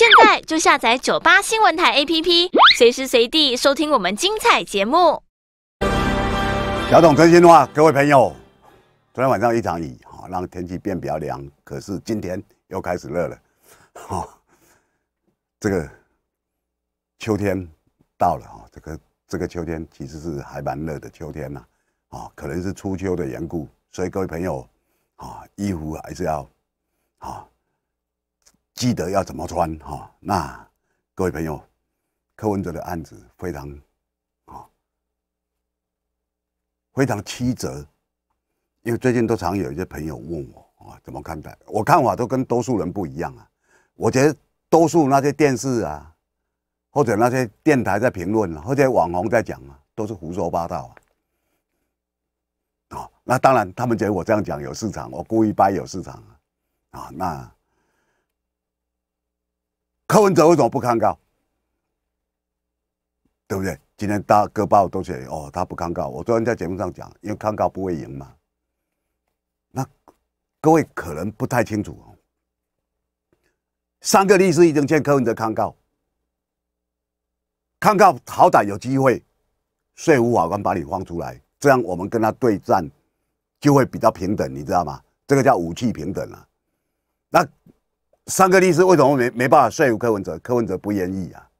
现在就下载九八新闻台 APP，随时随地收听我们精彩节目。小董真心话，各位朋友，昨天晚上一场雨，哈，让天气变比较凉，可是今天又开始热了，哈，这个秋天到了，哈，这个这个秋天其实是还蛮热的秋天呐，啊，可能是初秋的缘故，所以各位朋友，啊，衣服还是要，啊。记得要怎么穿哈？那各位朋友，柯文哲的案子非常啊，非常曲折。因为最近都常有一些朋友问我啊，怎么看待？我看法都跟多数人不一样啊。我觉得多数那些电视啊，或者那些电台在评论啊，或者网红在讲啊，都是胡说八道啊。啊，那当然他们觉得我这样讲有市场，我故意掰有市场啊。啊，那。柯文哲为什么不抗告？对不对？今天大各报都写哦，他不抗告。我昨天在节目上讲，因为抗告不会赢嘛。那各位可能不太清楚哦。三个律师已经欠柯文哲抗告，抗告好歹有机会，说服法官把你放出来，这样我们跟他对战就会比较平等，你知道吗？这个叫武器平等啊。那。三个律师为什么没没办法说服柯文哲？柯文哲不愿意啊！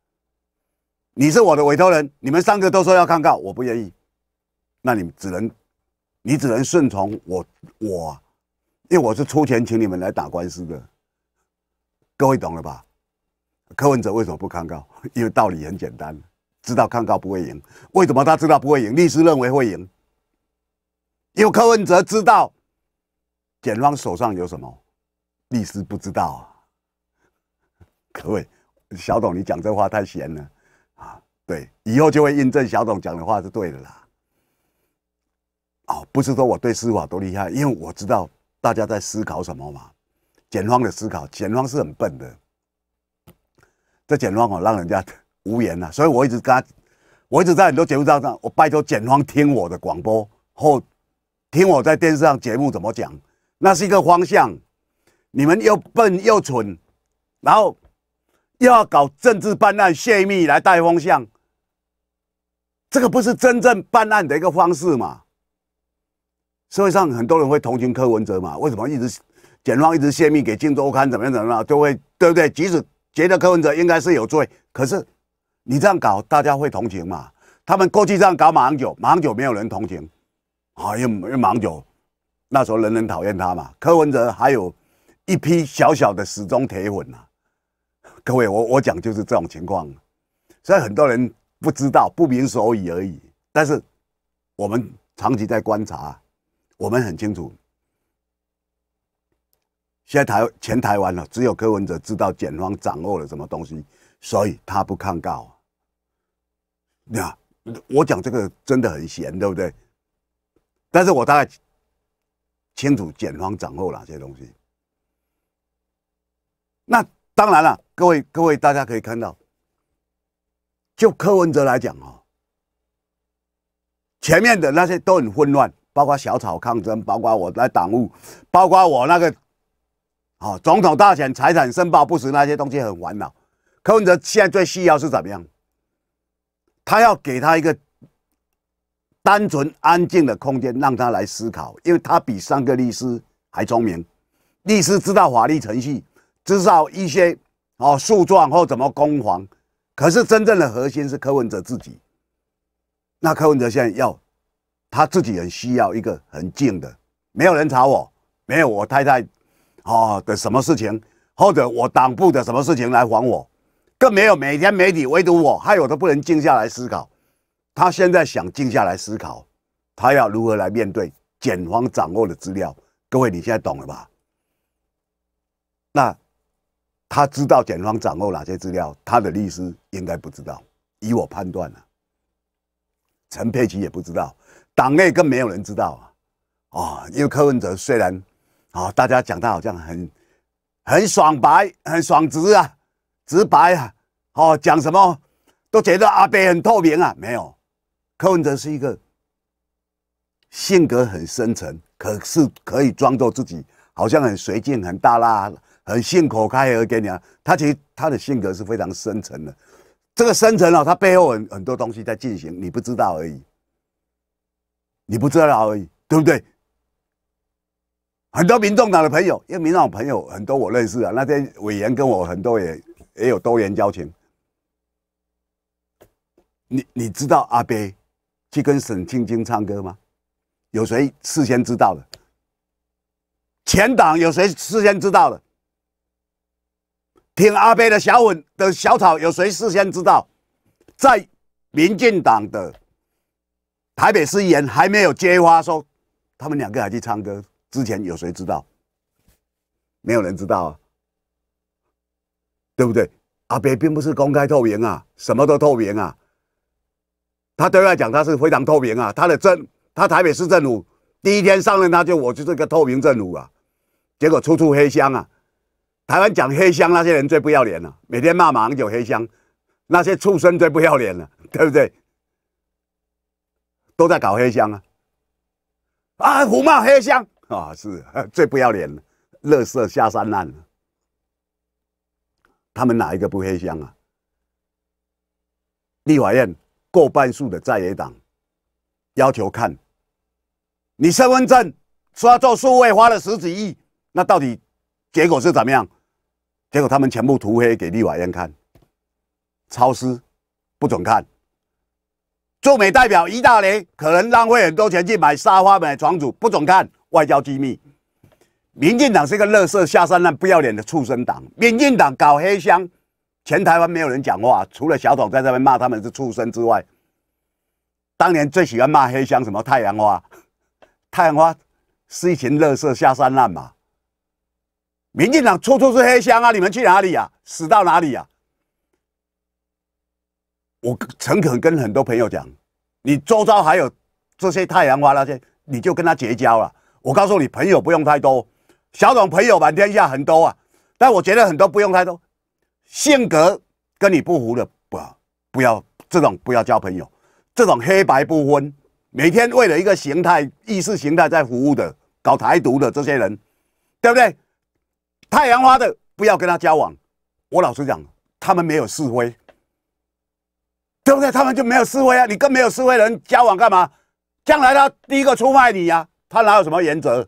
你是我的委托人，你们三个都说要抗告，我不愿意，那你只能，你只能顺从我，我，因为我是出钱请你们来打官司的。各位懂了吧？柯文哲为什么不抗告？因为道理很简单，知道抗告不会赢。为什么他知道不会赢？律师认为会赢，因为柯文哲知道，检方手上有什么，律师不知道啊。各位，小董，你讲这话太闲了，啊，对，以后就会印证小董讲的话是对的啦。哦，不是说我对司法多厉害，因为我知道大家在思考什么嘛。检方的思考，检方是很笨的，这检方哦，让人家无言呐。所以我一直跟他，我一直在很多节目上，我拜托检方听我的广播后，听我在电视上节目怎么讲，那是一个方向。你们又笨又蠢，然后。要搞政治办案泄密来带风向，这个不是真正办案的一个方式嘛？社会上很多人会同情柯文哲嘛？为什么一直检方一直泄密给《金周刊》怎么样怎么样，就会对不对？即使觉得柯文哲应该是有罪，可是你这样搞，大家会同情嘛？他们过去这样搞马英九，马英九没有人同情啊，因为马英九那时候人人讨厌他嘛。柯文哲还有一批小小的死忠铁粉啊。各位，我我讲就是这种情况，所以很多人不知道，不明所以而已。但是我们长期在观察，我们很清楚。现在台前台湾了，只有柯文哲知道检方掌握了什么东西，所以他不抗告。那我讲这个真的很闲，对不对？但是我大概清楚检方掌握哪些东西。那。当然了，各位各位，大家可以看到，就柯文哲来讲啊，前面的那些都很混乱，包括小草抗争，包括我在党务，包括我那个，啊，总统大选财产申报不实那些东西很烦恼。柯文哲现在最需要是怎么样？他要给他一个单纯安静的空间，让他来思考，因为他比三个律师还聪明，律师知道法律程序。制造一些哦诉状或怎么攻防，可是真正的核心是柯文哲自己。那柯文哲现在要他自己很需要一个很静的，没有人查我，没有我太太哦的什么事情，或者我党部的什么事情来还我，更没有每天媒体围堵我，还有都不能静下来思考。他现在想静下来思考，他要如何来面对检方掌握的资料？各位，你现在懂了吧？那。他知道检方掌握哪些资料，他的律师应该不知道。以我判断啊，陈佩琪也不知道，党内更没有人知道啊。啊，因为柯文哲虽然啊，大家讲他好像很很爽白、很爽直啊，直白啊，哦，讲什么都觉得阿北很透明啊，没有。柯文哲是一个性格很深沉，可是可以装作自己好像很随性很大啦。很信口开河给你啊，他其实他的性格是非常深沉的，这个深沉啊，他背后很很多东西在进行，你不知道而已，你不知道而已，对不对？很多民众党的朋友，因为民众党朋友很多我认识啊，那天委员跟我很多也也有多元交情。你你知道阿杯去跟沈庆京唱歌吗？有谁事先知道的？前党有谁事先知道的？听阿贝的小吻的小草，有谁事先知道？在民进党的台北市议员还没有接话，说他们两个还去唱歌之前，有谁知道？没有人知道啊，对不对？阿贝并不是公开透明啊，什么都透明啊。他对外讲他是非常透明啊，他的政，他台北市政府第一天上任他就我就是个透明政府啊，结果处处黑箱啊。台湾讲黑箱，那些人最不要脸了，每天骂马英九黑箱，那些畜生最不要脸了，对不对？都在搞黑箱啊，啊，虎骂黑箱啊，是 最不要脸了，乐色下三滥了。他们哪一个不黑箱啊？立法院过半数的在野党要求看你身份证刷做数位花了十几亿，那到底结果是怎么样？结果他们全部涂黑给立法院看，超视不准看，驻美代表一大雷，可能浪费很多钱去买沙发、买床主，不准看外交机密。民进党是一个乐色下三滥、不要脸的畜生党。民进党搞黑箱，全台湾没有人讲话，除了小董在那边骂他们是畜生之外，当年最喜欢骂黑箱什么太阳花，太阳花是一群乐色下三滥嘛。民进党处处是黑箱啊！你们去哪里呀？死到哪里呀？我诚恳跟很多朋友讲，你周遭还有这些太阳花那些，你就跟他结交了。我告诉你，朋友不用太多，小董朋友满天下很多啊，但我觉得很多不用太多。性格跟你不符的，不要不要这种不要交朋友，这种黑白不分，每天为了一个形态意识形态在服务的搞台独的这些人，对不对？太阳花的不要跟他交往，我老实讲，他们没有是非，对不对？他们就没有是非啊！你跟没有是非的人交往干嘛？将来他第一个出卖你呀！他哪有什么原则？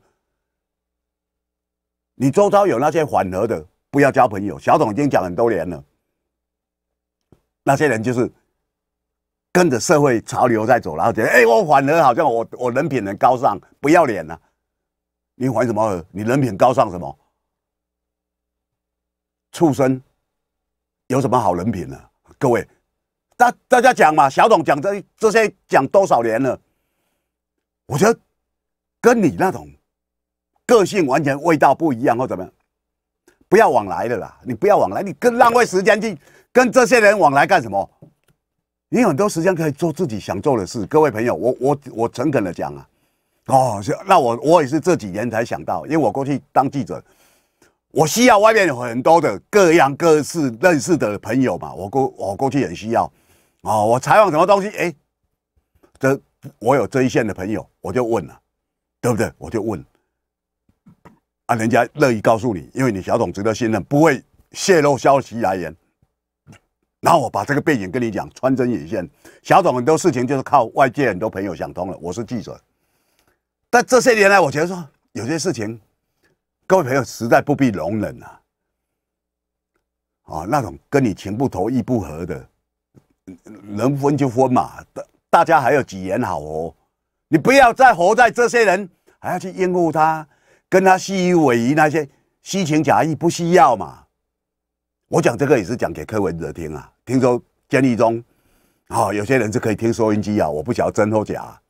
你周遭有那些缓和的，不要交朋友。小董已经讲很多年了，那些人就是跟着社会潮流在走，然后觉得哎，我缓和好像我我人品很高尚，不要脸了。你缓什么？你人品高尚什么？畜生有什么好人品呢？各位大大家讲嘛，小董讲这这些讲多少年了？我觉得跟你那种个性完全味道不一样，或怎么样，不要往来了啦！你不要往来，你跟浪费时间去跟这些人往来干什么？你很多时间可以做自己想做的事。各位朋友，我我我诚恳的讲啊，哦，那我我也是这几年才想到，因为我过去当记者。我需要外面有很多的各样各式认识的朋友嘛？我过我过去很需要，哦，我采访什么东西？哎，这我有这一线的朋友，我就问了，对不对？我就问，啊，人家乐意告诉你，因为你小董值得信任，不会泄露消息来源。然后我把这个背景跟你讲，穿针引线。小董很多事情就是靠外界很多朋友想通了。我是记者，但这些年来，我觉得说有些事情。各位朋友，实在不必容忍了。啊，那种跟你情不投意不合的，能分就分嘛。大大家还要几言好哦？你不要再活在这些人，还要去应付他，跟他虚与委蛇那些虚情假意，不需要嘛。我讲这个也是讲给柯文哲听啊。听说监狱中，啊，有些人是可以听收音机啊。我不晓得真或假，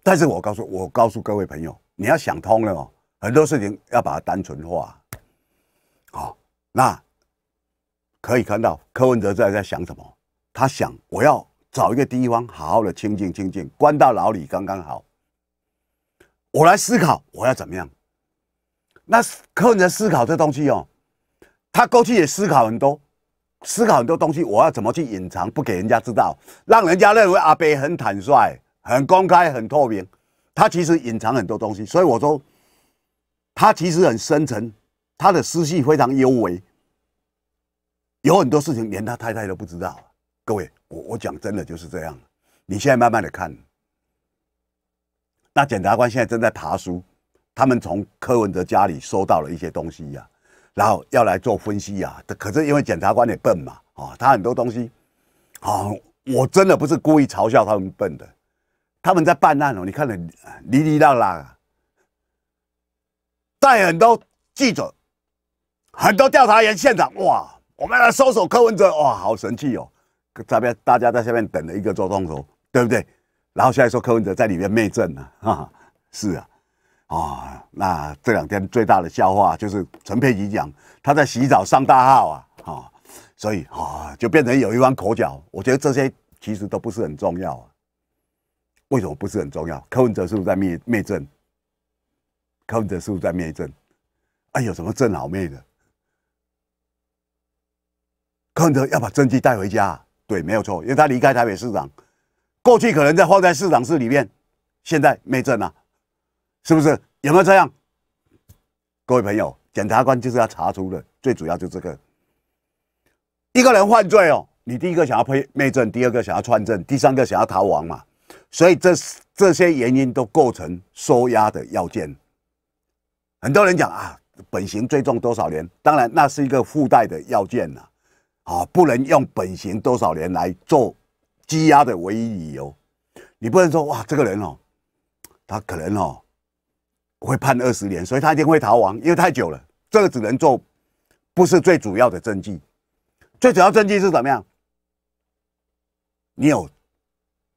但是我告诉我告诉各位朋友，你要想通了。哦。很多事情要把它单纯化，好，那可以看到柯文哲在在想什么？他想我要找一个地方好好的清静清静，关到牢里刚刚好，我来思考我要怎么样。那柯文哲思考这东西哦，他过去也思考很多，思考很多东西，我要怎么去隐藏不给人家知道，让人家认为阿伯很坦率、很公开、很透明。他其实隐藏很多东西，所以我说。他其实很深沉，他的思绪非常幽微，有很多事情连他太太都不知道。各位，我我讲真的就是这样。你现在慢慢的看，那检察官现在正在爬书，他们从柯文哲家里收到了一些东西呀，然后要来做分析呀。可是因为检察官也笨嘛，啊，他很多东西，啊，我真的不是故意嘲笑他们笨的，他们在办案哦，你看的里里啦啦。但很多记者、很多调查员现场，哇！我们来搜索柯文哲，哇，好神气哦！这边大家在下面等了一个周钟头，对不对？然后现在说柯文哲在里面昧正呢，啊，是啊，啊，那这两天最大的笑话就是陈佩琪讲他在洗澡上大号啊，啊，所以啊，就变成有一番口角。我觉得这些其实都不是很重要。为什么不是很重要？柯文哲是不是在灭灭阵？康德是不是在灭政？哎，有什么政好灭的？康德要把证据带回家，对，没有错，因为他离开台北市长，过去可能在放在市长室里面，现在灭政了，是不是？有没有这样？各位朋友，检察官就是要查出的，最主要就这个。一个人犯罪哦，你第一个想要配灭政，第二个想要串证，第三个想要逃亡嘛，所以这这些原因都构成收押的要件。很多人讲啊，本刑最重多少年？当然，那是一个附带的要件呐，啊，不能用本刑多少年来做羁押的唯一理由。你不能说哇，这个人哦，他可能哦会判二十年，所以他一定会逃亡，因为太久了。这个只能做，不是最主要的证据。最主要证据是怎么样？你有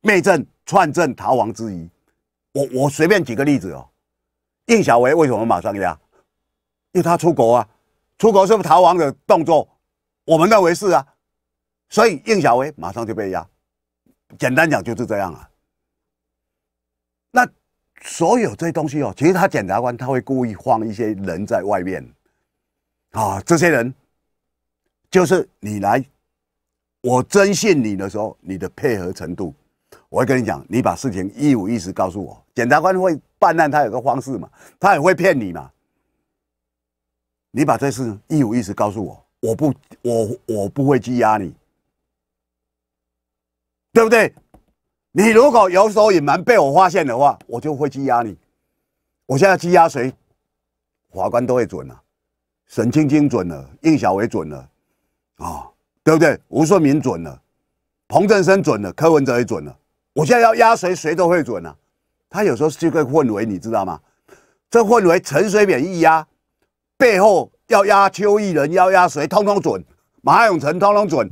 灭证串证逃亡之疑。我我随便举个例子哦。应小维为什么马上压？因为他出国啊，出国是不是逃亡的动作？我们认为是啊，所以应小维马上就被压。简单讲就是这样啊。那所有这些东西哦，其实他检察官他会故意放一些人在外面，啊，这些人就是你来，我征信你的时候，你的配合程度，我会跟你讲，你把事情一五一十告诉我。检察官会办案，他有个方式嘛，他也会骗你嘛。你把这事一五一十告诉我，我不，我我不会羁押你，对不对？你如果有所隐瞒被我发现的话，我就会羁押你。我现在羁押谁，法官都会准了，沈青青准了，应小伟准了，啊，对不对？吴顺民准了，彭振生准了，柯文哲也准了。我现在要押谁，谁都会准啊。他有时候这个氛围，你知道吗？这氛围陈水扁一压，背后要压邱毅人，要压谁，通通准，马永成通通准。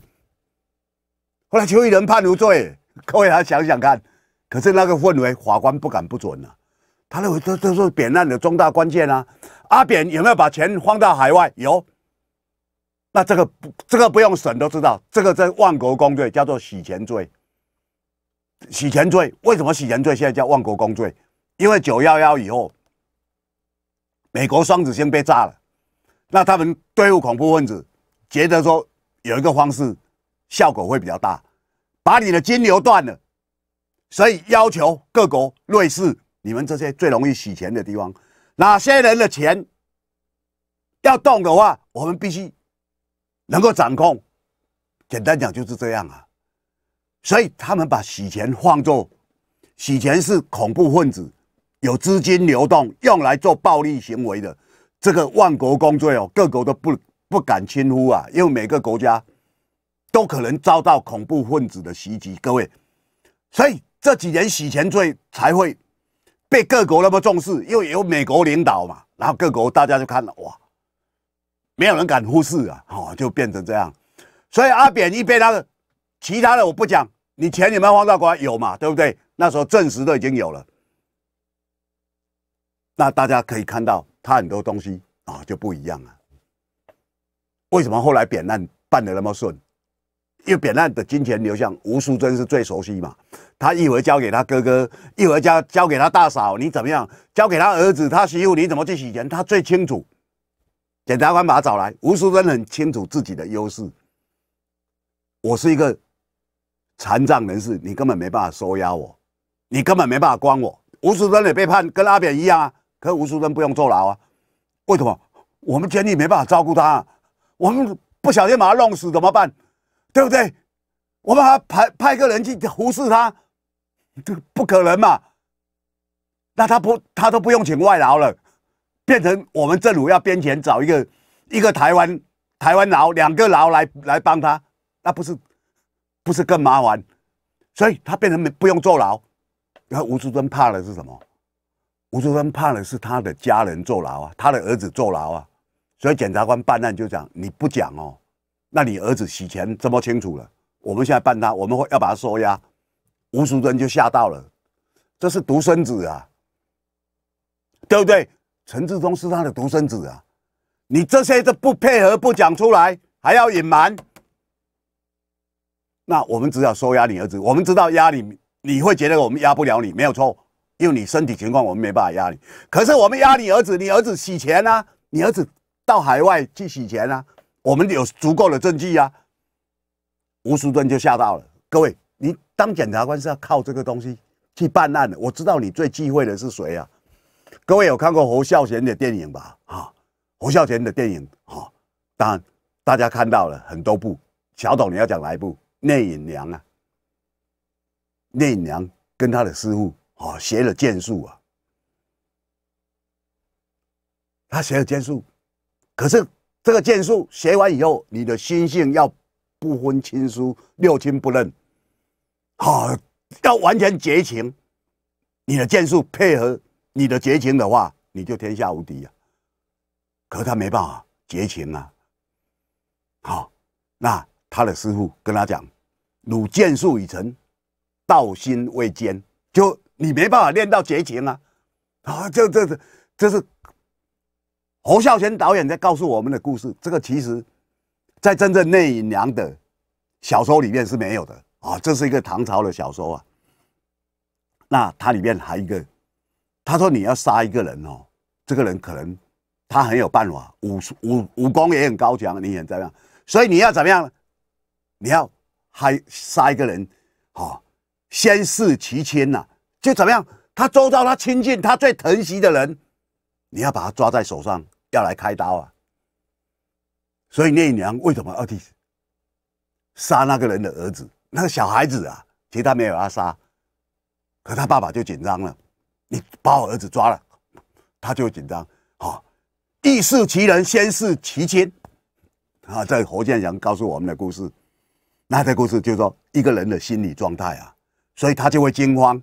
后来邱毅人判无罪，各位来想想看，可是那个氛围，法官不敢不准啊，他认为这这是扁案的重大关键啊！阿扁有没有把钱放到海外？有，那这个不这个不用审都知道，这个在万国公罪，叫做洗钱罪。洗钱罪为什么洗钱罪现在叫万国公罪？因为九幺幺以后，美国双子星被炸了，那他们对付恐怖分子，觉得说有一个方式效果会比较大，把你的金流断了。所以要求各国，瑞士，你们这些最容易洗钱的地方，哪些人的钱要动的话，我们必须能够掌控。简单讲就是这样啊。所以他们把洗钱放作洗钱是恐怖分子有资金流动用来做暴力行为的这个万国公罪哦，各国都不不敢轻忽啊，因为每个国家都可能遭到恐怖分子的袭击。各位，所以这几年洗钱罪才会被各国那么重视，因为有美国领导嘛，然后各国大家就看了哇，没有人敢忽视啊，哦，就变成这样。所以阿扁一被他的。其他的我不讲，你钱有没有花到国外有嘛？对不对？那时候证实都已经有了，那大家可以看到他很多东西啊就不一样了。为什么后来扁难办的那么顺？因为扁难的金钱流向吴淑珍是最熟悉嘛。他一回交给他哥哥，一回交交给他大嫂，你怎么样？交给他儿子、他媳妇，你怎么去洗钱？他最清楚。检察官把他找来，吴淑珍很清楚自己的优势。我是一个。残障人士，你根本没办法收押我，你根本没办法关我。吴淑珍也被判跟阿扁一样啊，可吴淑珍不用坐牢啊？为什么？我们监狱没办法照顾他，我们不小心把他弄死怎么办？对不对？我们还派派个人去服侍他，这不可能嘛？那他不他都不用请外劳了，变成我们政府要编钱找一个一个台湾台湾劳两个劳来来帮他，那不是？不是更麻烦，所以他变成不用坐牢。然后吴淑珍怕的是什么？吴淑珍怕的是他的家人坐牢啊，他的儿子坐牢啊。所以检察官办案就讲：你不讲哦，那你儿子洗钱这么清楚了，我们现在办他，我们会要把他收押。吴淑珍就吓到了，这是独生子啊，对不对？陈志忠是他的独生子啊，你这些都不配合、不讲出来，还要隐瞒。那我们只要收押你儿子，我们知道押你，你会觉得我们压不了你，没有错，因为你身体情况我们没办法压你。可是我们压你儿子，你儿子洗钱啊，你儿子到海外去洗钱啊，我们有足够的证据啊。吴淑珍就吓到了，各位，你当检察官是要靠这个东西去办案的。我知道你最忌讳的是谁啊？各位有看过侯孝贤的电影吧？哈，侯孝贤的电影哈，当然大家看到了很多部，小董你要讲哪一部？内隐娘啊，内隐娘跟他的师傅啊学了剑术啊，他学了剑术，可是这个剑术学完以后，你的心性要不分亲疏，六亲不认，啊，要完全绝情，你的剑术配合你的绝情的话，你就天下无敌呀。可他没办法绝情啊，好，那。他的师傅跟他讲：“汝剑术已成，道心未坚，就你没办法练到绝情啊！啊，这这这这是侯孝贤导演在告诉我们的故事。这个其实，在真正《内隐娘》的小说里面是没有的啊。这是一个唐朝的小说啊。那它里面还一个，他说你要杀一个人哦，这个人可能他很有办法，武武武功也很高强，你很怎样，所以你要怎么样？”你要还杀一个人，哦，先视其亲呐，就怎么样？他周遭他亲近他最疼惜的人，你要把他抓在手上，要来开刀啊。所以那娘为什么二弟杀那个人的儿子？那个小孩子啊，其他没有要杀，可他爸爸就紧张了。你把我儿子抓了，他就紧张。哦，欲视其人，先视其亲。啊，这侯建阳告诉我们的故事。那这故事就说一个人的心理状态啊，所以他就会惊慌，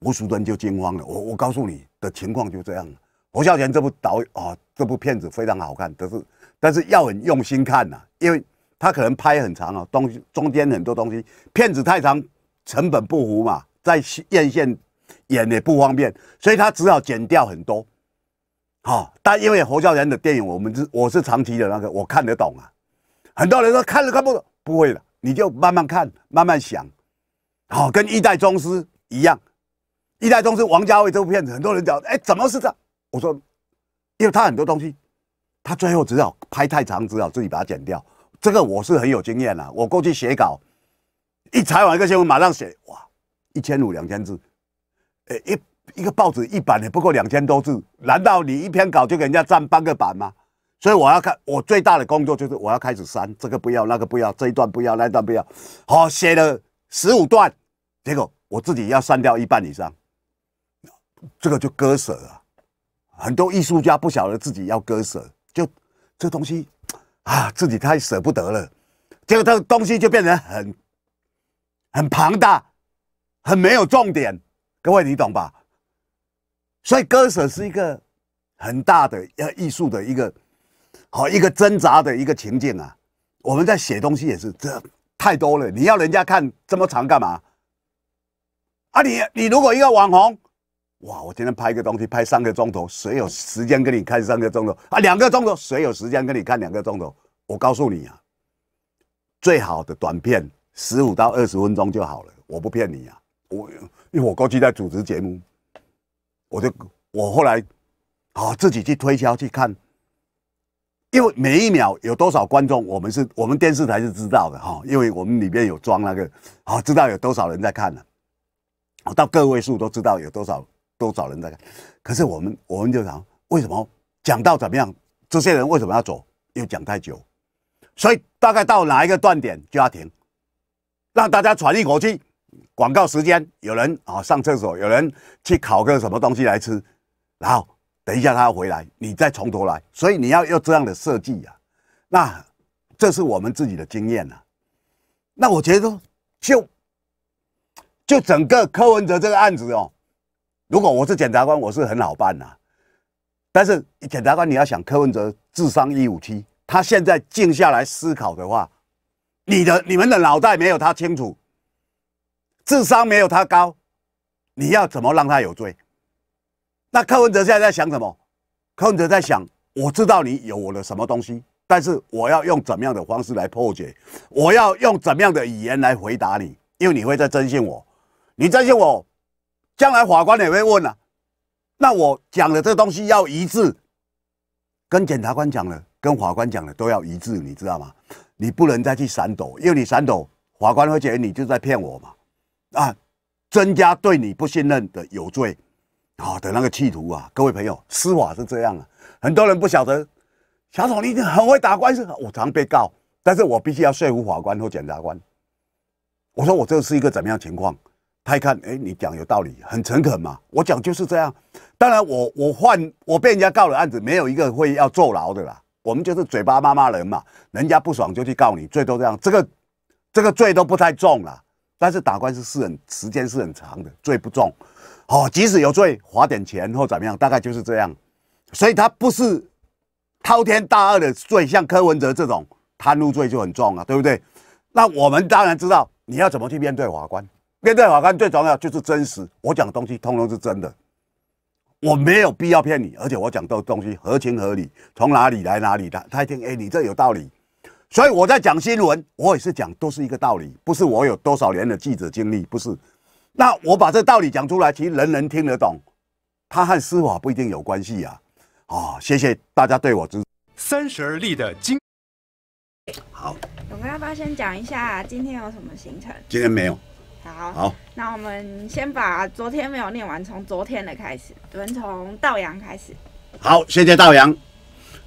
无数人就惊慌了。我我告诉你的情况就这样了。侯孝贤这部导啊，这部片子非常好看，但是但是要很用心看呐，因为他可能拍很长啊，西中间很多东西，片子太长，成本不符嘛，在院线演也不方便，所以他只好剪掉很多。好，但因为侯孝贤的电影，我们是我是长期的那个，我看得懂啊。很多人都看都看不懂。不会的，你就慢慢看，慢慢想，好跟一代宗师一样。一代宗师王家卫这部片子，很多人讲，哎，怎么是这？我说，因为他很多东西，他最后只好拍太长，只好自己把它剪掉。这个我是很有经验啦。我过去写稿，一采访一个新闻，马上写，哇，一千五两千字。一一个报纸一版也不过两千多字，难道你一篇稿就给人家占半个版吗？所以我要看，我最大的工作就是我要开始删，这个不要，那个不要，这一段不要，那一段不要。好，写了十五段，结果我自己要删掉一半以上，这个就割舍啊。很多艺术家不晓得自己要割舍，就这东西啊，自己太舍不得了，结果这个东西就变成很很庞大，很没有重点。各位你懂吧？所以割舍是一个很大的要艺术的一个。好一个挣扎的一个情境啊！我们在写东西也是，这太多了。你要人家看这么长干嘛？啊，你你如果一个网红，哇，我今天拍一个东西拍三个钟头，谁有时间跟你看三个钟头啊？两个钟头谁有时间跟你看两个钟头？我告诉你啊，最好的短片十五到二十分钟就好了，我不骗你啊。我因为我过去在组织节目，我就我后来啊自己去推销去看。因为每一秒有多少观众，我们是我们电视台是知道的哈，因为我们里面有装那个，啊，知道有多少人在看了，到个位数都知道有多少多少人在看，可是我们我们就想，为什么讲到怎么样，这些人为什么要走？又讲太久，所以大概到哪一个断点就要停，让大家喘一口气，广告时间，有人啊上厕所，有人去烤个什么东西来吃，然后。等一下，他要回来，你再从头来，所以你要要这样的设计呀。那这是我们自己的经验呐。那我觉得，就就整个柯文哲这个案子哦，如果我是检察官，我是很好办呐。但是检察官，你要想柯文哲智商一五七，他现在静下来思考的话，你的你们的脑袋没有他清楚，智商没有他高，你要怎么让他有罪？那柯文哲现在在想什么？柯文哲在想，我知道你有我的什么东西，但是我要用怎么样的方式来破解？我要用怎么样的语言来回答你？因为你会在征信我，你征信我，将来法官也会问啊。那我讲的这东西要一致，跟检察官讲的、跟法官讲的都要一致，你知道吗？你不能再去闪躲，因为你闪躲，法官会觉得你就在骗我嘛。啊，增加对你不信任的有罪。好的那个企图啊，各位朋友，司法是这样啊，很多人不晓得。小丑你一定很会打官司，我常被告，但是我必须要说服法官或检察官。我说我这是一个怎么样情况，他一看，哎，你讲有道理，很诚恳嘛。我讲就是这样，当然我我换我被人家告了案子，没有一个会要坐牢的啦。我们就是嘴巴骂骂人嘛，人家不爽就去告你，最多这样，这个这个罪都不太重了。但是打官司是很时间是很长的，罪不重。哦，即使有罪，罚点钱或怎么样，大概就是这样，所以他不是滔天大恶的罪，像柯文哲这种贪污罪就很重啊，对不对？那我们当然知道你要怎么去面对法官，面对法官最重要就是真实，我讲的东西通通是真的，我没有必要骗你，而且我讲的东西合情合理，从哪里来哪里的，他一听哎，你这有道理，所以我在讲新闻，我也是讲都是一个道理，不是我有多少年的记者经历，不是。那我把这道理讲出来，其实人人听得懂，它和司法不一定有关系啊。啊，谢谢大家对我支持。三十而立的经。好，我跟阿要先讲一下今天有什么行程。今天没有。好。好，那我们先把昨天没有念完，从昨天的开始。我们从道阳开始。好，谢谢道阳。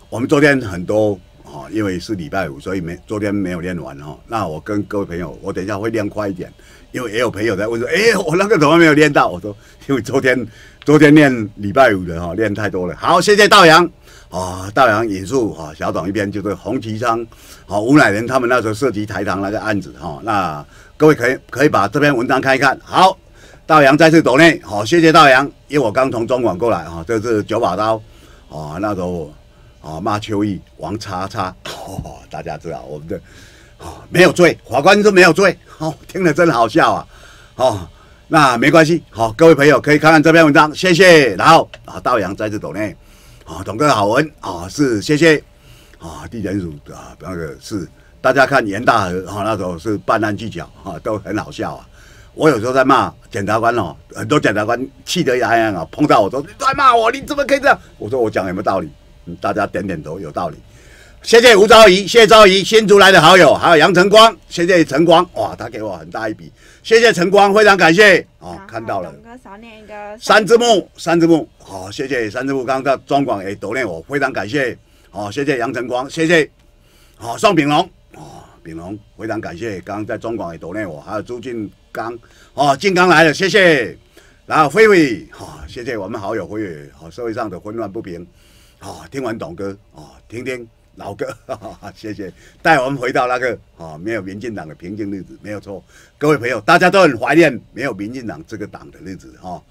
我们昨天很多啊，因为是礼拜五，所以没昨天没有念完哦。那我跟各位朋友，我等一下会念快一点。有也有朋友在问说，哎，我那个怎么没有练到？我说，因为昨天，昨天练礼拜五的哈，练太多了。好，谢谢道阳啊，道阳引述哈，小董一边就是洪旗昌，啊，吴乃仁他们那时候涉及台糖那个案子哈，那各位可以可以把这篇文章看一看。好，道阳再次走内，好，谢谢道阳，因为我刚从中广过来哈，这是九把刀，啊，那时候，啊，骂秋意王叉叉，哈 大家知道我们的。哦，没有罪，法官都没有罪，哦，听了真好笑啊，哦，那没关系，好，各位朋友可以看看这篇文章，谢谢。然后啊，道扬在这读呢，啊，董哥好文啊，是谢谢，啊，地检署啊，那个是，大家看严大河啊，那时候是办案技巧啊，都很好笑啊。我有时候在骂检察官哦，很多检察官气得牙痒啊，碰到我说你在骂我，你怎么可以这样？我说我讲有没有道理？大家点点头，有道理。谢谢吴昭仪、谢昭仪新竹来的好友，还有杨晨光。谢谢晨光，哇，他给我很大一笔。谢谢晨光，非常感谢。哦，看到了。三字幕，三字幕，好，谢谢三字幕，刚刚在中广也锻念我，非常感谢。好，谢谢杨晨光，谢谢。好，宋炳龙，哦，炳龙，非常感谢，刚刚在中广也锻念我。还有朱俊刚，哦，进刚来了，谢谢。然后辉伟，好，谢谢我们好友辉伟。好，社会上的混乱不平，好，听完懂哥，哦，听听。老哥，谢谢带我们回到那个啊没有民进党的平静日子，没有错。各位朋友，大家都很怀念没有民进党这个党的日子哈。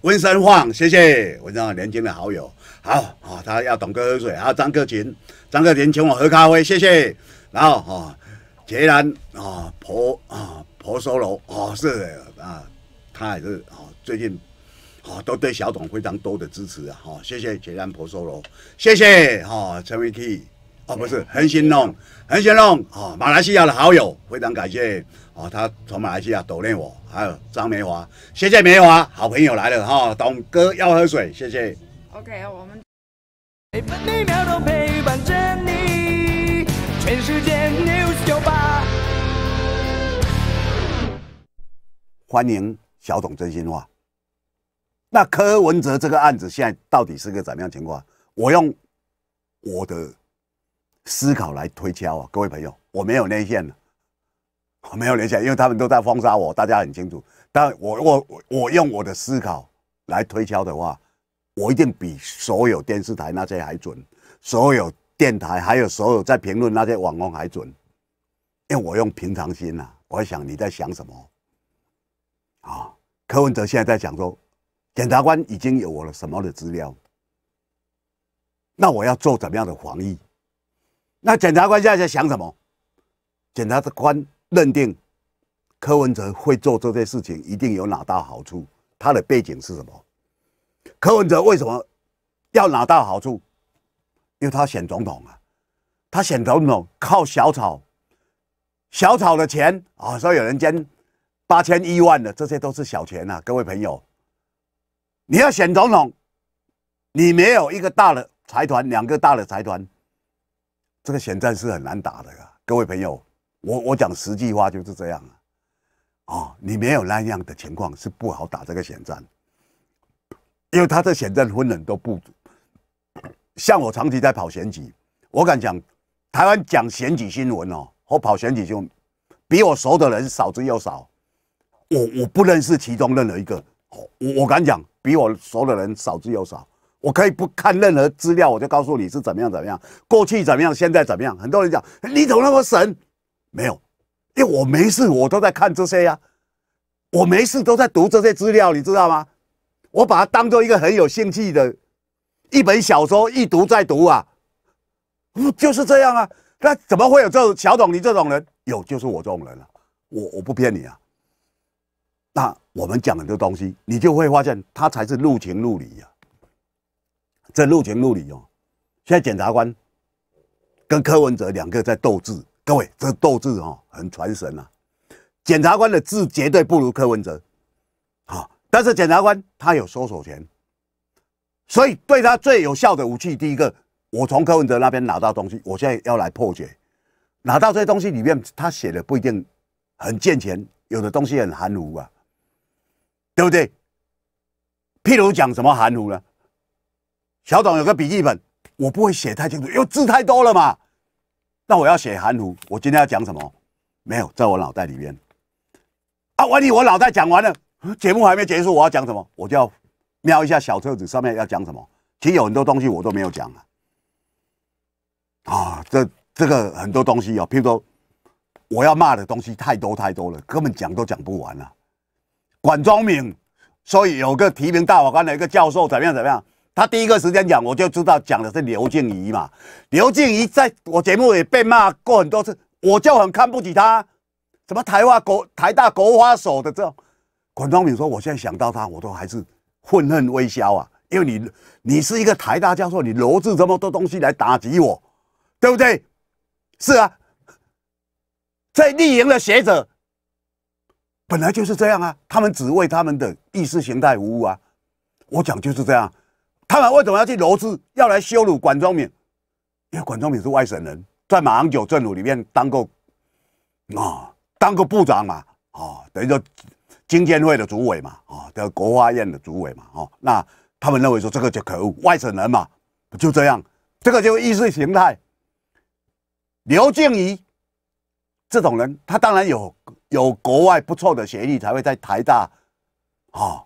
温生晃，谢谢我这年轻的好友。好啊，他要董哥喝水。还有张克勤，张克勤请我喝咖啡，谢谢。然后哈，杰然啊，婆啊，婆娑罗哦，是的啊，他也是啊，最近啊都对小董非常多的支持啊，哈，谢谢杰然婆娑罗，谢谢哈，陈维 key。哦，不是恒兴龙，恒兴龙哦，马来西亚的好友，非常感谢哦，他从马来西亚抖累我，还有张梅华，谢谢梅华，好朋友来了哈，董哥要喝水，谢谢。OK，我们每分每秒都陪伴着你，全世界 New s 九八，欢迎小董真心话。那柯文哲这个案子现在到底是个怎么样情况？我用我的。思考来推敲啊，各位朋友，我没有内线的，我没有内线，因为他们都在封杀我，大家很清楚。但我我我用我的思考来推敲的话，我一定比所有电视台那些还准，所有电台还有所有在评论那些网红还准，因为我用平常心呐。我想你在想什么？啊，柯文哲现在在想说，检察官已经有我的什么的资料，那我要做怎么样的防疫？那检察官现在在想什么？检察官认定柯文哲会做这件事情，一定有拿到好处。他的背景是什么？柯文哲为什么要拿到好处？因为他选总统啊，他选总统靠小草，小草的钱啊，所以有人捐八千一万的，这些都是小钱啊，各位朋友。你要选总统，你没有一个大的财团，两个大的财团。这个选战是很难打的，各位朋友，我我讲实际话就是这样啊，哦，你没有那样的情况是不好打这个选战，因为他的选战分人都不，像我长期在跑选举，我敢讲，台湾讲选举新闻哦，我跑选举就比我熟的人少之又少，我我不认识其中任何一个，我我敢讲比我熟的人少之又少。我可以不看任何资料，我就告诉你是怎么样怎么样，过去怎么样，现在怎么样。很多人讲你怎么那么神？没有，因为我没事，我都在看这些呀，我没事都在读这些资料，你知道吗？我把它当做一个很有兴趣的一本小说，一读再读啊，就是这样啊。那怎么会有这种小董你这种人？有，就是我这种人了。我我不骗你啊。那我们讲的这东西，你就会发现它才是入情入理呀。这入情入理哦，现在检察官跟柯文哲两个在斗智，各位这斗智哦很传神啊。检察官的字绝对不如柯文哲，好，但是检察官他有搜索权，所以对他最有效的武器，第一个，我从柯文哲那边拿到东西，我现在要来破解。拿到这东西里面，他写的不一定很健全，有的东西很含糊啊，对不对？譬如讲什么含糊呢？小董有个笔记本，我不会写太清楚，因为字太多了嘛。那我要写含糊。我今天要讲什么？没有，在我脑袋里面。啊，万一我脑袋讲完了，节目还没结束，我要讲什么？我就要瞄一下小册子上面要讲什么。其实有很多东西我都没有讲啊。啊，这这个很多东西哦，譬如说我要骂的东西太多太多了，根本讲都讲不完啊。管庄明，所以有个提名大法官的一个教授怎么样怎么样。他第一个时间讲，我就知道讲的是刘静怡嘛。刘静怡在我节目也被骂过很多次，我就很看不起他。什么台湾国台大国花手的这种？管中闵说，我现在想到他，我都还是愤恨微笑啊。因为你，你是一个台大教授，你罗织这么多东西来打击我，对不对？是啊，在立营的学者本来就是这样啊，他们只为他们的意识形态服务啊。我讲就是这样。他们为什么要去罗织，要来羞辱管仲敏？因为管仲敏是外省人，在马英九政府里面当过啊，当过部长嘛，啊，等于说经建会的主委嘛，啊，的国花院的主委嘛，哦，那他们认为说这个就可恶，外省人嘛，就这样，这个就意识形态。刘静怡这种人，他当然有有国外不错的学历，才会在台大啊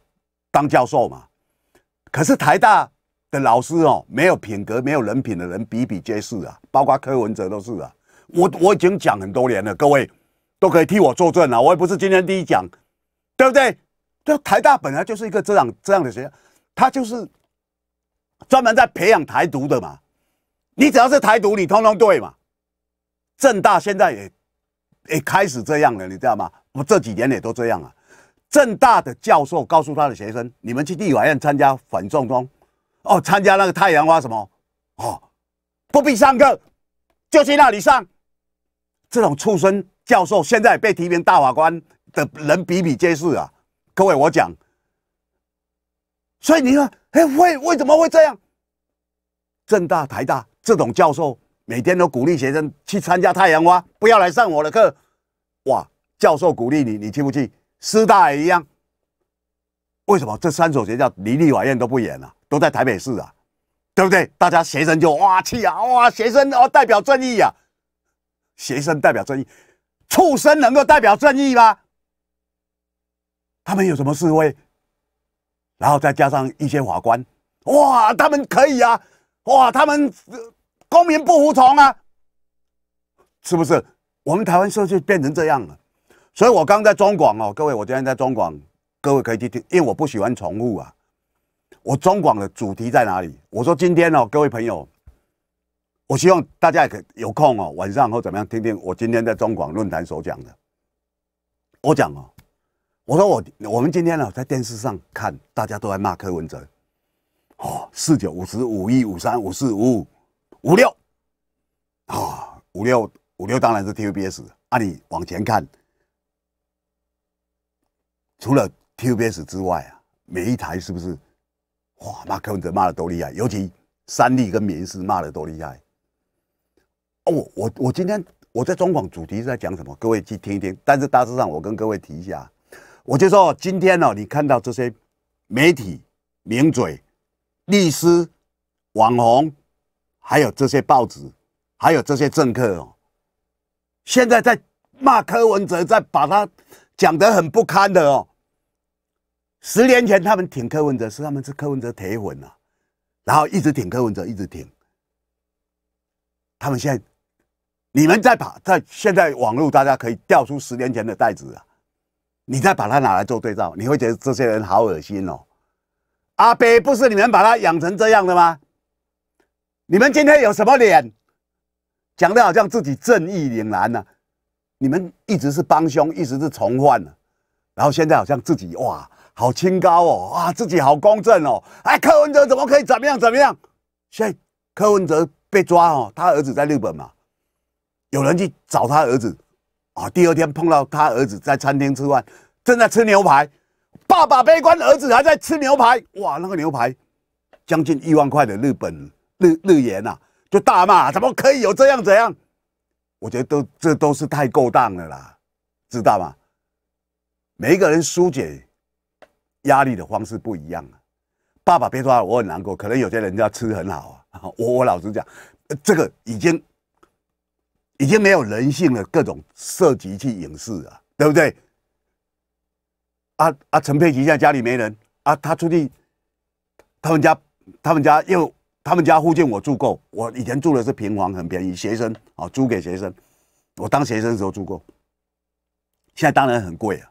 当教授嘛。可是台大的老师哦，没有品格、没有人品的人比比皆是啊，包括柯文哲都是啊。我我已经讲很多年了，各位都可以替我作证啊。我也不是今天第一讲，对不对？就台大本来就是一个这样这样的学校，他就是专门在培养台独的嘛。你只要是台独，你通通对嘛。正大现在也也开始这样了，你知道吗？我这几年也都这样啊。正大的教授告诉他的学生：“你们去立法院参加反送中，哦，参加那个太阳花什么？哦，不必上课，就去那里上。”这种畜生教授，现在被提名大法官的人比比皆是啊！各位，我讲，所以你说，哎，为为什么会这样？正大、台大这种教授，每天都鼓励学生去参加太阳花，不要来上我的课。哇，教授鼓励你，你去不去？师大也一样，为什么这三所学校离立法院都不远啊？都在台北市啊，对不对？大家学生就哇去啊，哇学生哦代表正义啊，学生代表正义，畜生能够代表正义吗？他们有什么示威？然后再加上一些法官，哇，他们可以啊，哇，他们公民不服从啊，是不是？我们台湾社会变成这样了。所以，我刚在中广哦，各位，我今天在中广，各位可以去听，因为我不喜欢重复啊。我中广的主题在哪里？我说今天哦，各位朋友，我希望大家也可有空哦，晚上或怎么样听听我今天在中广论坛所讲的。我讲哦，我说我我们今天呢在电视上看，大家都在骂柯文哲，哦，四九五十五一五三五四五五五六，啊五六五六，当然是 T U B S。那你往前看。除了 t b s 之外啊，每一台是不是哇骂柯文哲骂的多厉害？尤其三立跟民视骂的多厉害哦！我我我今天我在中广主题是在讲什么？各位去听一听。但是大致上我跟各位提一下，我就说今天呢，你看到这些媒体、名嘴、律师、网红，还有这些报纸，还有这些政客哦，现在在骂柯文哲，在把他讲得很不堪的哦。十年前他们挺柯文哲，是他们是柯文哲铁粉啊，然后一直挺柯文哲，一直挺。他们现在，你们再把在现在网络大家可以调出十年前的袋子啊，你再把它拿来做对照，你会觉得这些人好恶心哦。阿北不是你们把他养成这样的吗？你们今天有什么脸，讲的好像自己正义凛然呢？你们一直是帮凶，一直是从犯了，然后现在好像自己哇。好清高哦，啊，自己好公正哦，哎，柯文哲怎么可以怎么样怎么样？现在柯文哲被抓哦，他儿子在日本嘛，有人去找他儿子，啊，第二天碰到他儿子在餐厅吃饭，正在吃牛排，爸爸悲观，儿子还在吃牛排，哇，那个牛排将近一万块的日本日日元呐，就大骂怎么可以有这样怎样？我觉得都这都是太够当的啦，知道吗？每一个人疏解。压力的方式不一样了。爸爸，别说话，我很难过。可能有些人家吃很好啊，我我老实讲，这个已经已经没有人性了。各种涉及去影视啊，对不对？啊啊，陈佩琪现在家里没人啊，他出去，他们家他们家又他们家附近我住过，我以前住的是平房，很便宜，学生啊，租给学生，我当学生时候住过。现在当然很贵啊。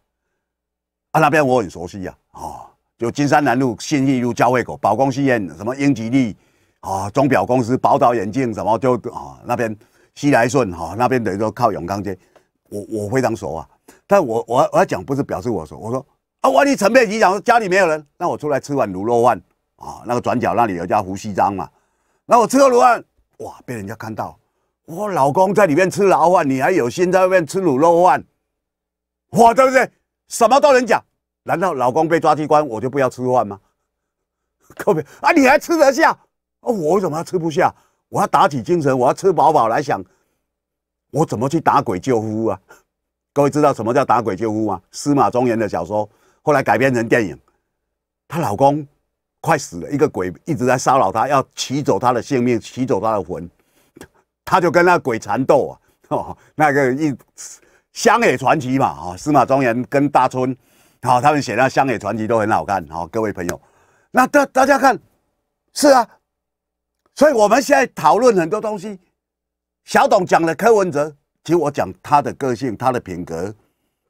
啊，那边我很熟悉呀，哦，就金山南路信义路交汇口，宝光西苑、什么英吉利，啊，钟表公司，宝岛眼镜，什么就啊，那边西来顺哈，那边等于说靠永康街，我我非常熟啊。但我我我要讲，不是表示我熟，我说啊，万一陈佩琪讲家里没有人，那我出来吃碗卤肉饭，啊，那个转角那里有家胡锡章嘛，那我吃个卤饭，哇，被人家看到，我老公在里面吃牢饭，你还有心在外面吃卤肉饭，哇，对不对？什么都能讲，难道老公被抓机关，我就不要吃饭吗？各位啊，你还吃得下？啊，我什么吃不下？我要打起精神，我要吃饱饱来想，我怎么去打鬼救夫啊？各位知道什么叫打鬼救夫吗？司马忠原的小说后来改编成电影，她老公快死了，一个鬼一直在骚扰她，要取走她的性命，取走她的魂，她 就跟那鬼缠斗啊，哦，那个一。湘野传奇嘛，啊，司马中原跟大春，好，他们写的湘野传奇都很好看，好，各位朋友，那大大家看，是啊，所以我们现在讨论很多东西，小董讲了柯文哲，其实我讲他的个性、他的品格、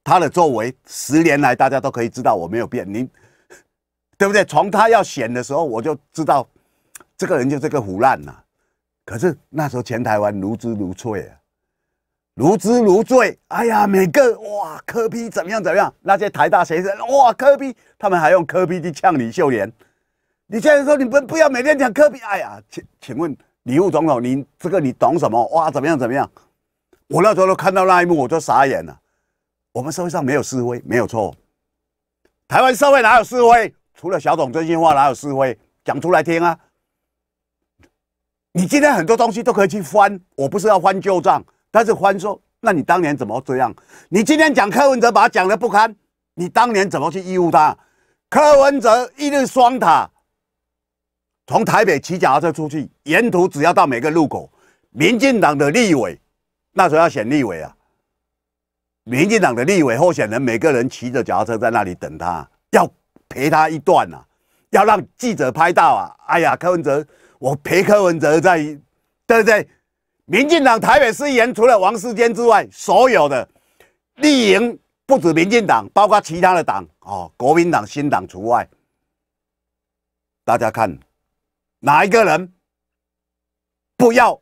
他的作为，十年来大家都可以知道我没有变，您对不对？从他要选的时候，我就知道这个人就这个腐烂呐，可是那时候全台湾如痴如醉啊。如痴如醉，哎呀，每个哇科比怎么样怎么样，那些台大学生哇科比，他们还用科比去呛李秀莲。李秀莲说：“你们不要每天讲科比，哎呀，请请问李副总统，你这个你懂什么？哇，怎么样怎么样？我那时候都看到那一幕，我就傻眼了。我们社会上没有示威，没有错。台湾社会哪有示威？除了小董真心话，哪有示威？讲出来听啊。你今天很多东西都可以去翻，我不是要翻旧账。”但是欢说：“那你当年怎么这样？你今天讲柯文哲把他讲的不堪，你当年怎么去义务他？柯文哲一日双塔，从台北骑脚踏车出去，沿途只要到每个路口，民进党的立委那时候要选立委啊，民进党的立委候选人每个人骑着脚踏车在那里等他，要陪他一段啊，要让记者拍到啊！哎呀，柯文哲，我陪柯文哲在，对不对？”民进党台北市议员除了王世坚之外，所有的立营不止民进党，包括其他的党哦，国民党、新党除外。大家看哪一个人不要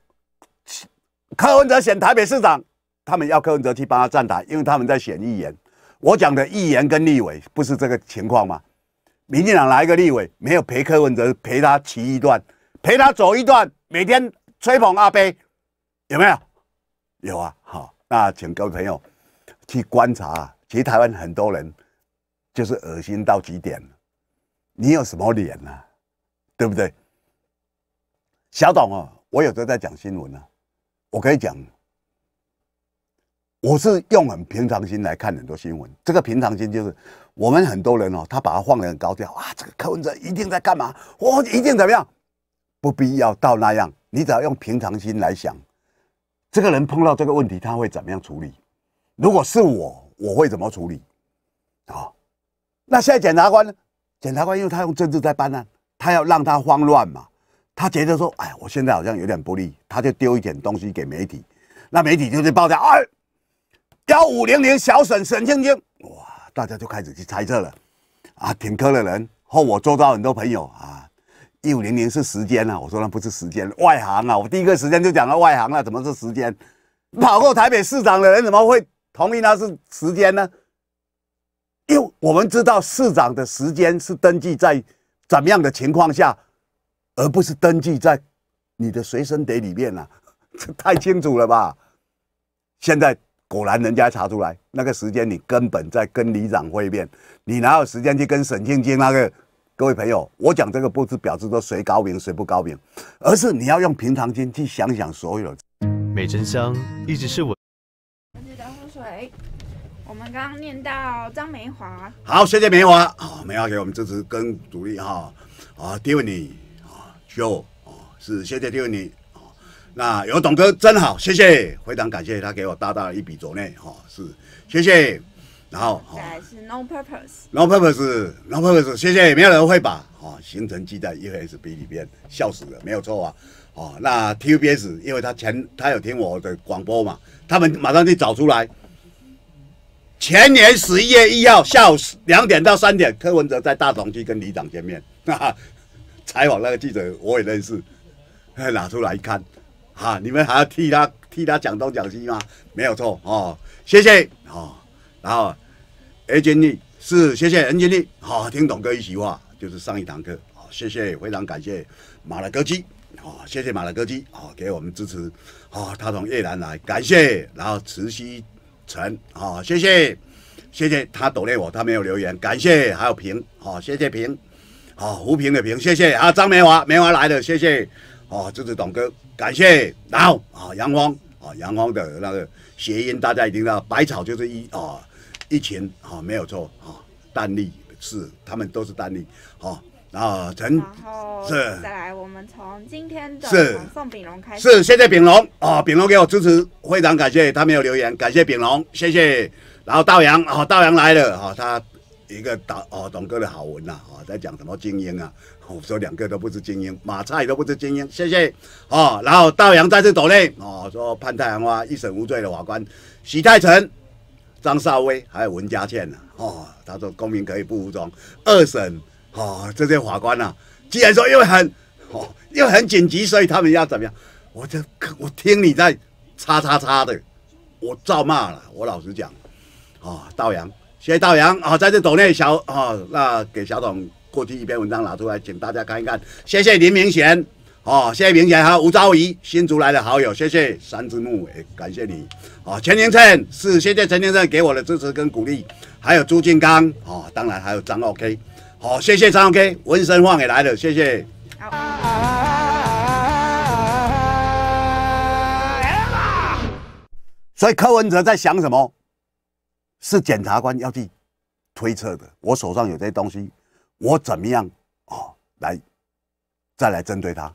柯文哲选台北市长，他们要柯文哲去帮他站台，因为他们在选议员。我讲的议员跟立委不是这个情况吗？民进党来一个立委，没有陪柯文哲陪他骑一段，陪他走一段，每天吹捧阿背。有没有？有啊，好，那请各位朋友去观察其实台湾很多人就是恶心到极点，你有什么脸呢？对不对？小董啊，我有时候在讲新闻啊，我可以讲，我是用很平常心来看很多新闻。这个平常心就是我们很多人哦，他把它放得很高调啊，这个柯文哲一定在干嘛？我一定怎么样？不必要到那样，你只要用平常心来想。这个人碰到这个问题，他会怎么样处理？如果是我，我会怎么处理？啊，那现在检察官呢？检察官因为他用政治在办案，他要让他慌乱嘛。他觉得说，哎，我现在好像有点不利，他就丢一点东西给媒体，那媒体就是报掉。哎，幺五零零小沈沈晶晶，哇，大家就开始去猜测了啊。停课的人，或我做到很多朋友啊。一五零零是时间啊，我说那不是时间，外行啊！我第一个时间就讲到外行了，怎么是时间？跑过台北市长的人怎么会同意那是时间呢？因为我们知道市长的时间是登记在怎么样的情况下，而不是登记在你的随身碟里面了，这太清楚了吧？现在果然人家查出来，那个时间你根本在跟里长会面，你哪有时间去跟沈庆金那个？各位朋友，我讲这个不是表示说谁高明谁不高明，而是你要用平常心去想想所有。美珍香一直是我。我们刚刚念到张梅华。好，谢谢梅华。好，梅华给我们支持跟鼓励哈。啊，迪文尼啊，Joe 啊，是谢谢迪文尼啊。那有董哥真好，谢谢，非常感谢他给我大大的一笔助力哈，是谢谢。然后，还是 no purpose。no purpose，no purpose。谢谢，没有人会把哦行程记在 U S B 里边，笑死了，没有错啊。哦，那 T U B S，因为他前他有听我的广播嘛，他们马上去找出来。前年十一月一号下午两点到三点，柯文哲在大同区跟李长见面，哈哈。采访那个记者我也认识，拿出来看，哈，你们还要替他替他讲东讲西吗？没有错哦，谢谢哦。后 A 经理是谢谢 N 经理。好，听董哥一席话，就是上一堂课。好，谢谢，非常感谢马拉哥基。好，谢谢马拉哥基。好，给我们支持。好，他从越南来，感谢。然后慈溪城，好，谢谢，谢谢他抖励我，他没有留言，感谢。还有平，好，谢谢平，好胡平的平，谢谢。啊，张梅华，梅华来的，谢谢。哦，支持董哥，感谢。然后啊，阳光啊，阳光的那个谐音，大家一定知道，百草就是一啊。疫情哈没有错哈，单立是他们都是单立哈啊，陈是再来我们从今天的是宋炳龙开始是谢谢炳龙啊，炳龙给我支持，非常感谢他没有留言，感谢炳龙，谢谢。然后道扬啊，道扬来了啊，他一个导哦董哥的好文呐啊，在讲什么精英啊，我说两个都不是精英，马菜都不是精英，谢谢啊。然后道扬再次抖泪啊，说判太阳花一审无罪的法官许泰成。张少威还有文家倩呢，哦，他说公民可以不服从二审，哦，这些法官呢，既然说又很，哦，又很紧急，所以他们要怎么样？我就我听你在叉叉叉的，我照骂了。我老实讲，哦，道扬，谢谢道扬啊，在这抖内小哦，那给小董过去一篇文章拿出来，请大家看一看。谢谢林明贤。哦，谢谢明杰和吴昭仪新竹来的好友，谢谢三枝木，哎，感谢你。哦，陈天胜是，谢谢陈天胜给我的支持跟鼓励，还有朱金刚，哦，当然还有张 OK，好，谢谢张 OK，温生旺也来了，谢谢。所以柯文哲在想什么？是检察官要去推测的。我手上有这些东西，我怎么样哦来，再来针对他。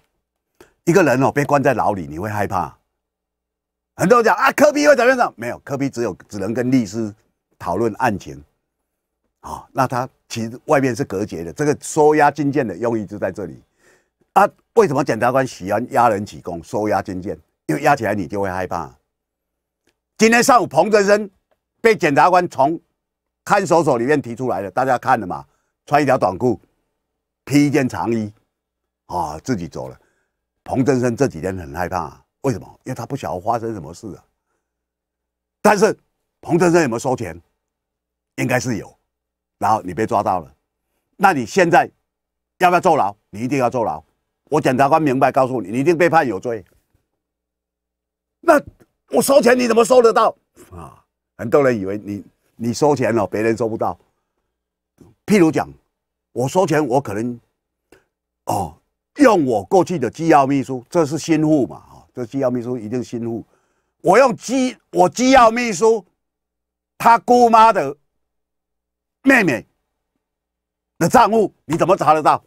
一个人哦，被关在牢里，你会害怕。很多人讲啊，科比会怎么样？没有，科比只有只能跟律师讨论案情。啊，那他其实外面是隔绝的，这个收押金件的用意就在这里。啊，为什么检察官喜欢压人起功、收押金件？因为压起来你就会害怕。今天上午，彭德生被检察官从看守所里面提出来了，大家看了嘛？穿一条短裤，披一件长衣，啊，自己走了。彭真生这几天很害怕，为什么？因为他不晓得发生什么事啊。但是彭真生有没有收钱？应该是有。然后你被抓到了，那你现在要不要坐牢？你一定要坐牢。我检察官明白告诉你，你一定被判有罪。那我收钱你怎么收得到啊？很多人以为你你收钱了别人收不到。譬如讲，我收钱我可能哦。用我过去的机要秘书，这是心腹嘛？哈，这机要秘书一定是心腹。我用机，我机要秘书，他姑妈的妹妹的账户，你怎么查得到？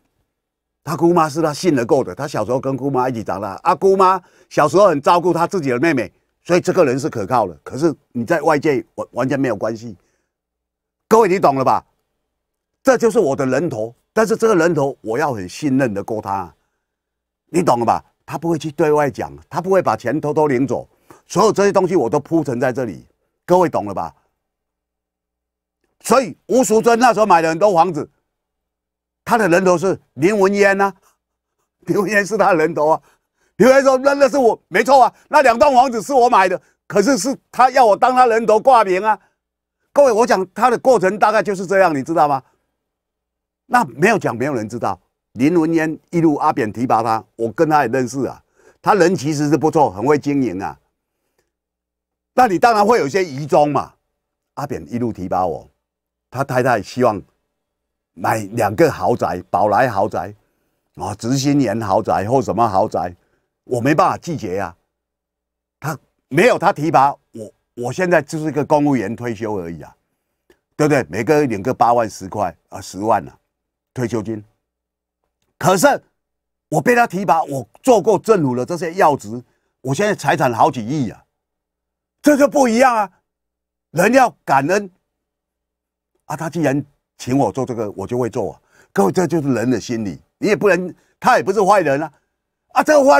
他姑妈是他信得过的，他小时候跟姑妈一起长大。啊，姑妈小时候很照顾他自己的妹妹，所以这个人是可靠的。可是你在外界完完全没有关系。各位，你懂了吧？这就是我的人头，但是这个人头我要很信任的过他。你懂了吧？他不会去对外讲，他不会把钱偷偷领走。所有这些东西我都铺陈在这里，各位懂了吧？所以吴淑珍那时候买的很多房子，他的人头是林文嫣呐，林文嫣是他人头啊。林文嫣说：“那那是我没错啊，那两栋房子是我买的，可是是他要我当他人头挂名啊。”各位，我讲他的过程大概就是这样，你知道吗？那没有讲，没有人知道。林文渊一路阿扁提拔他，我跟他也认识啊。他人其实是不错，很会经营啊。那你当然会有些疑踪嘛。阿扁一路提拔我，他太太希望买两个豪宅，宝来豪宅啊，植行园豪宅或什么豪宅，我没办法拒绝呀。他没有他提拔我，我现在就是一个公务员退休而已啊，对不对？每个月领个八万十块啊，十万啊，退休金。可是我被他提拔，我做过政府的这些要职，我现在财产好几亿啊，这就不一样啊。人要感恩啊，他既然请我做这个，我就会做啊。各位，这就是人的心理。你也不能，他也不是坏人啊。啊，这个话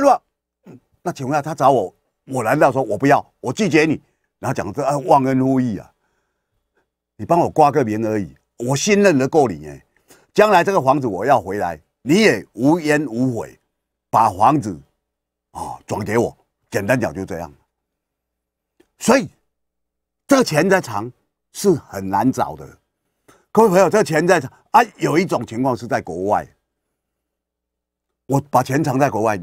那请问他找我，我难道说我不要，我拒绝你？然后讲这啊忘恩负义啊！你帮我挂个名而已，我信任得过你哎。将来这个房子我要回来。你也无怨无悔，把房子啊转给我，简单讲就这样。所以，这钱在藏是很难找的，各位朋友，这钱在藏啊，有一种情况是在国外，我把钱藏在国外，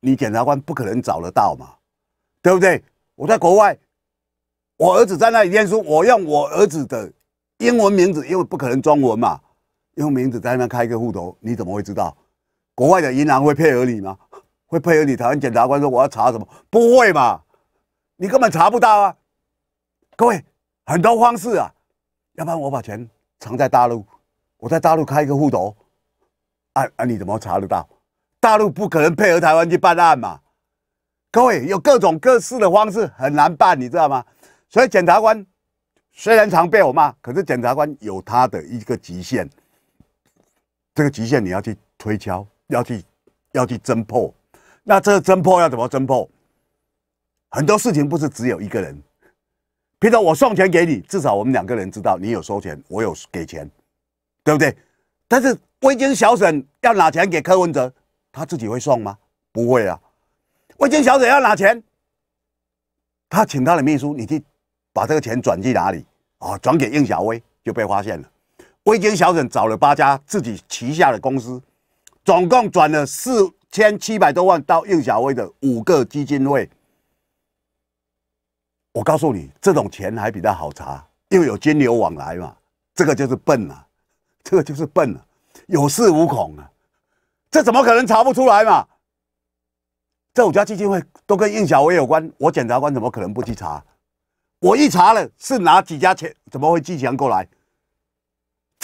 你检察官不可能找得到嘛，对不对？我在国外，我儿子在那里念书，我用我儿子的英文名字，因为不可能中文嘛。用名字在那开一个户头，你怎么会知道？国外的银行会配合你吗？会配合你？台湾检察官说我要查什么？不会嘛！你根本查不到啊！各位，很多方式啊，要不然我把钱藏在大陆，我在大陆开一个户头，啊啊，你怎么查得到？大陆不可能配合台湾去办案嘛！各位，有各种各式的方式，很难办，你知道吗？所以检察官虽然常被我骂，可是检察官有他的一个极限。这个极限你要去推敲，要去要去侦破。那这个侦破要怎么侦破？很多事情不是只有一个人。譬如说，我送钱给你，至少我们两个人知道你有收钱，我有给钱，对不对？但是魏坚小沈要拿钱给柯文哲，他自己会送吗？不会啊。魏坚小沈要拿钱，他请他的秘书，你去把这个钱转去哪里？啊，转给应小薇就被发现了。魏京小沈找了八家自己旗下的公司，总共转了四千七百多万到应小薇的五个基金会。我告诉你，这种钱还比较好查，因为有金流往来嘛。这个就是笨啊，这个就是笨啊，有恃无恐啊，这怎么可能查不出来嘛？这五家基金会都跟应小薇有关，我检察官怎么可能不去查？我一查了，是哪几家钱？怎么会寄钱过来？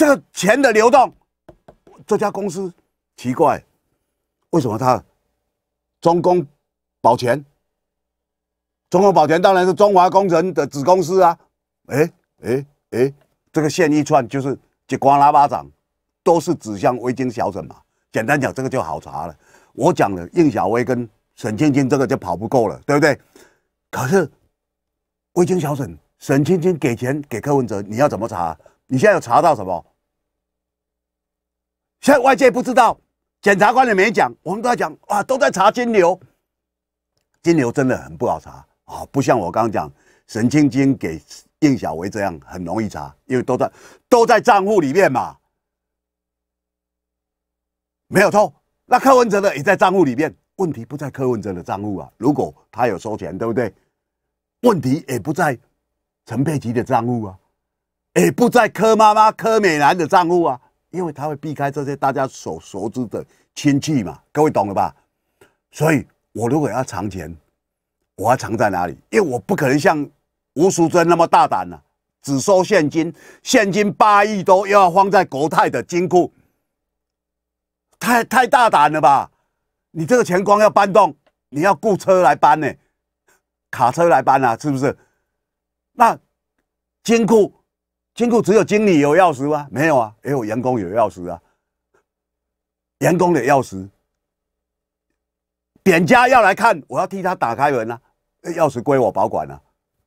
这个钱的流动，这家公司奇怪，为什么他中工保全，中工保全当然是中华工程的子公司啊，哎哎哎，这个线一串就是就光拉巴掌，都是指向微晶小沈嘛。简单讲，这个就好查了。我讲了应小薇跟沈晶晶这个就跑不够了，对不对？可是微晶小沈沈晶晶给钱给柯文哲，你要怎么查？你现在查到什么？现在外界不知道，检察官也没讲。我们都在讲啊，都在查金牛。金牛真的很不好查啊，不像我刚刚讲，沈清金给应小维这样很容易查，因为都在都在账户里面嘛，没有偷。那柯文哲的也在账户里面，问题不在柯文哲的账户啊。如果他有收钱，对不对？问题也不在陈佩琪的账户啊，也不在柯妈妈柯美兰的账户啊。因为他会避开这些大家所熟知的亲戚嘛，各位懂了吧？所以，我如果要藏钱，我要藏在哪里？因为我不可能像吴淑珍那么大胆呢，只收现金，现金八亿多又要放在国泰的金库，太太大胆了吧？你这个钱光要搬动，你要雇车来搬呢，卡车来搬啊，是不是？那金库。金库只有经理有钥匙吗？没有啊，也有员工有钥匙啊。员工的钥匙，店家要来看，我要替他打开门啊。钥匙归我保管啊。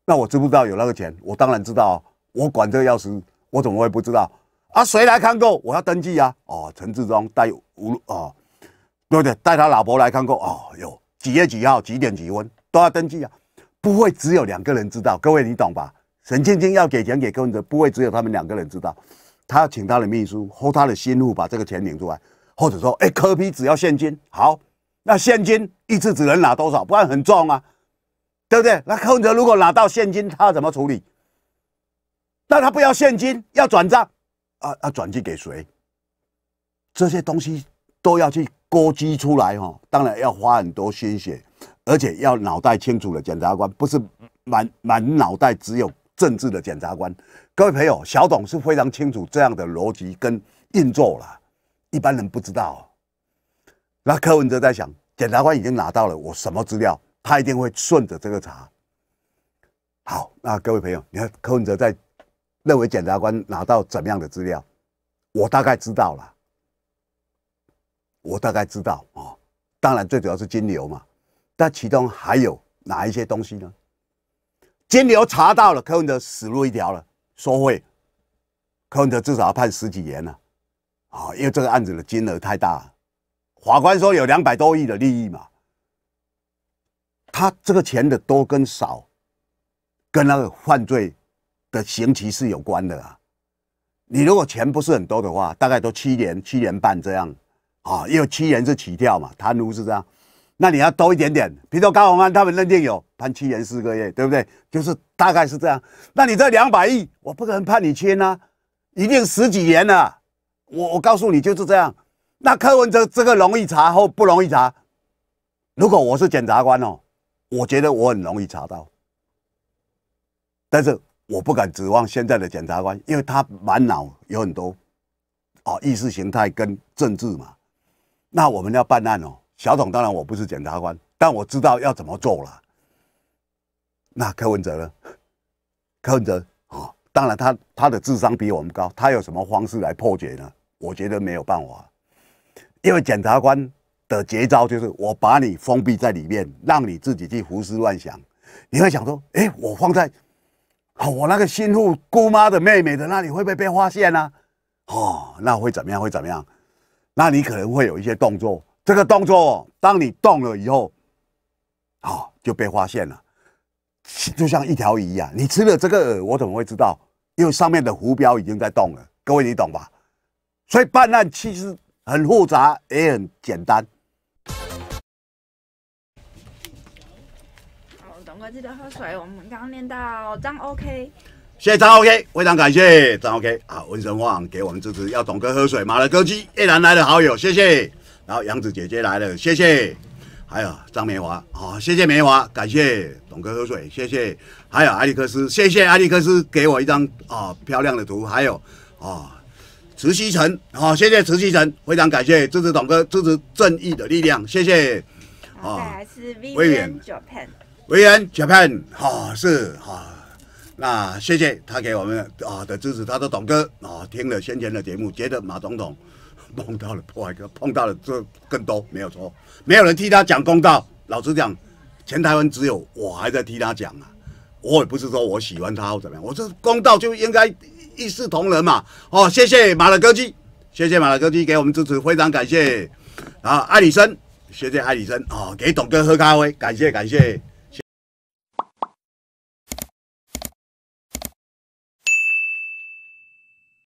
那我知不知道有那个钱？我当然知道，我管这个钥匙，我怎么会不知道啊？谁来看够？我要登记啊。哦，陈志忠带无哦，对不对，带他老婆来看够哦。有几月几号几点几分都要登记啊。不会只有两个人知道，各位你懂吧？沈晶晶要给钱给柯文哲，不会只有他们两个人知道。他要请他的秘书、或他的心腹把这个钱领出来，或者说，哎，柯批只要现金，好，那现金一次只能拿多少，不然很重啊，对不对？那柯文哲如果拿到现金，他怎么处理？但他不要现金，要转账，啊，要转去给谁？这些东西都要去勾稽出来哈，当然要花很多心血，而且要脑袋清楚的检察官，不是满满脑袋只有。政治的检察官，各位朋友，小董是非常清楚这样的逻辑跟运作了，一般人不知道。那柯文哲在想，检察官已经拿到了我什么资料，他一定会顺着这个查。好，那各位朋友，你看柯文哲在认为检察官拿到怎么样的资料，我大概知道了。我大概知道啊，当然最主要是金流嘛，但其中还有哪一些东西呢？金牛查到了，柯文哲死路一条了。收贿，柯文哲至少要判十几年了，啊，因为这个案子的金额太大了，法官说有两百多亿的利益嘛。他这个钱的多跟少，跟那个犯罪的刑期是有关的啊。你如果钱不是很多的话，大概都七年、七年半这样啊，因为七年是起掉嘛，贪污是这样。那你要多一点点，比如说高宏安，他们认定有判七年四个月，对不对？就是大概是这样。那你这两百亿，我不可能判你轻啊，一定十几年啊。我我告诉你就是这样。那柯文哲这个容易查或不容易查？如果我是检察官哦，我觉得我很容易查到。但是我不敢指望现在的检察官，因为他满脑有很多哦意识形态跟政治嘛。那我们要办案哦。小董当然我不是检察官，但我知道要怎么做了。那柯文哲呢？柯文哲啊，当然他他的智商比我们高，他有什么方式来破解呢？我觉得没有办法，因为检察官的绝招就是我把你封闭在里面，让你自己去胡思乱想。你会想说，哎，我放在哦、我那个心腹姑妈的妹妹的那里会不会被发现啊？哦，那会怎么样？会怎么样？那你可能会有一些动作。这个动作，当你动了以后，啊，就被发现了，就像一条鱼一样，你吃了这个饵，我怎么会知道？因为上面的浮标已经在动了。各位，你懂吧？所以办案其实很复杂，也很简单。好，董哥记得喝水。我们刚念到张 OK，谢谢张 OK，非常感谢张 OK。好，温神旺给我们支持，要董哥喝水，马勒科技越南来的好友，谢谢。然后杨子姐姐来了，谢谢，还有张梅华，好，谢谢梅华，感谢董哥喝水，谢谢，还有艾利克斯，谢谢艾利克斯给我一张啊漂亮的图，还有啊慈溪城，好，谢谢慈溪城，非常感谢支持董哥，支持正义的力量，谢谢。啊，威维恩 Japan，威恩 Japan，好是好，那谢谢他给我们啊的支持，他的董哥啊听了先前的节目，觉得马总统。碰到了破坏哥，碰到了这更多没有错，没有人替他讲公道。老实讲，前台湾只有我还在替他讲啊！我也不是说我喜欢他或怎么样，我这公道就应该一视同仁嘛。哦，谢谢马拉戈基，谢谢马拉戈基给我们支持，非常感谢。啊，艾里森，谢谢艾里森哦，给董哥喝咖啡，感谢感谢。